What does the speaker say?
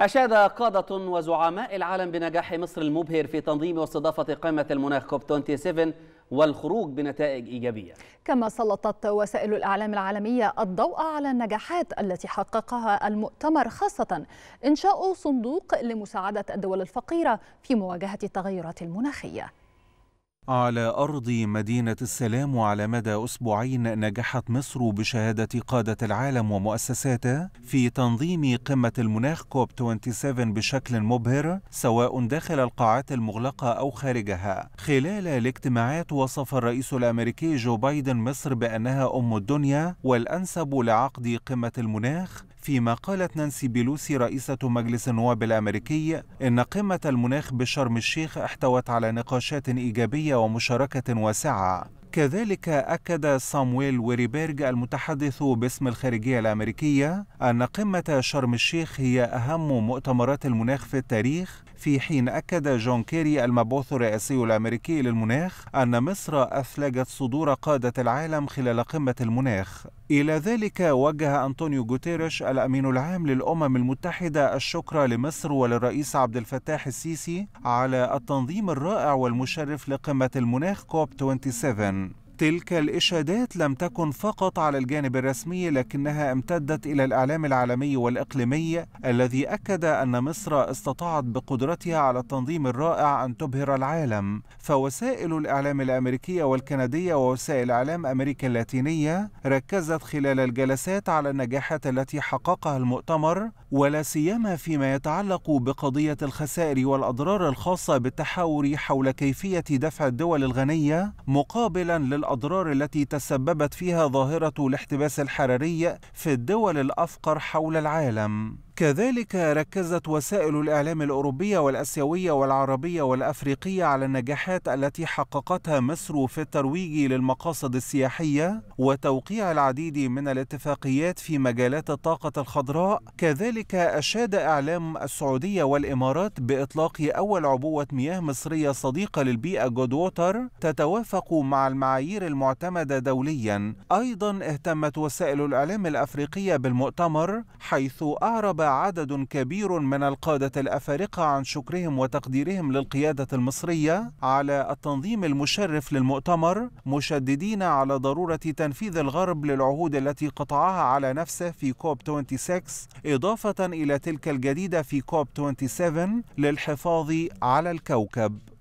أشاد قادة وزعماء العالم بنجاح مصر المبهر في تنظيم واستضافة قمة المناخ كوب 27 والخروج بنتائج إيجابية كما سلطت وسائل الإعلام العالمية الضوء على النجاحات التي حققها المؤتمر خاصة إنشاء صندوق لمساعدة الدول الفقيرة في مواجهة التغيرات المناخية على أرض مدينة السلام على مدى أسبوعين نجحت مصر بشهادة قادة العالم ومؤسساته في تنظيم قمة المناخ كوب 27 بشكل مبهر سواء داخل القاعات المغلقة أو خارجها خلال الاجتماعات وصف الرئيس الأمريكي جو بايدن مصر بأنها أم الدنيا والأنسب لعقد قمة المناخ فيما قالت نانسي بيلوسي رئيسة مجلس النواب الأمريكي إن قمة المناخ بشرم الشيخ احتوت على نقاشات إيجابية ومشاركة واسعة كذلك أكد صامويل ويريبيرج المتحدث باسم الخارجية الأمريكية أن قمة شرم الشيخ هي أهم مؤتمرات المناخ في التاريخ في حين أكد جون كيري المبعوث الرئاسي الأمريكي للمناخ أن مصر أثلجت صدور قادة العالم خلال قمة المناخ إلى ذلك وجه أنطونيو غوتيريش الأمين العام للأمم المتحدة الشكر لمصر وللرئيس عبد الفتاح السيسي على التنظيم الرائع والمشرف لقمة المناخ كوب 27 تلك الإشادات لم تكن فقط على الجانب الرسمي لكنها امتدت إلى الإعلام العالمي والإقليمي الذي أكد أن مصر استطاعت بقدرتها على التنظيم الرائع أن تبهر العالم فوسائل الإعلام الأمريكية والكندية ووسائل إعلام أمريكا اللاتينية ركزت خلال الجلسات على النجاحات التي حققها المؤتمر ولا سيما فيما يتعلق بقضية الخسائر والأضرار الخاصة بالتحاور حول كيفية دفع الدول الغنية مقابلا لل الأضرار التي تسببت فيها ظاهرة الاحتباس الحراري في الدول الأفقر حول العالم كذلك ركزت وسائل الإعلام الأوروبية والأسيوية والعربية والأفريقية على النجاحات التي حققتها مصر في الترويج للمقاصد السياحية وتوقيع العديد من الاتفاقيات في مجالات الطاقة الخضراء كذلك أشاد إعلام السعودية والإمارات بإطلاق أول عبوة مياه مصرية صديقة للبيئة جود ووتر تتوافق مع المعايير المعتمدة دوليا أيضا اهتمت وسائل الإعلام الأفريقية بالمؤتمر حيث أعرب عدد كبير من القادة الأفارقة عن شكرهم وتقديرهم للقيادة المصرية على التنظيم المشرف للمؤتمر مشددين على ضرورة تنفيذ الغرب للعهود التي قطعها على نفسه في كوب 26 إضافة إلى تلك الجديدة في كوب 27 للحفاظ على الكوكب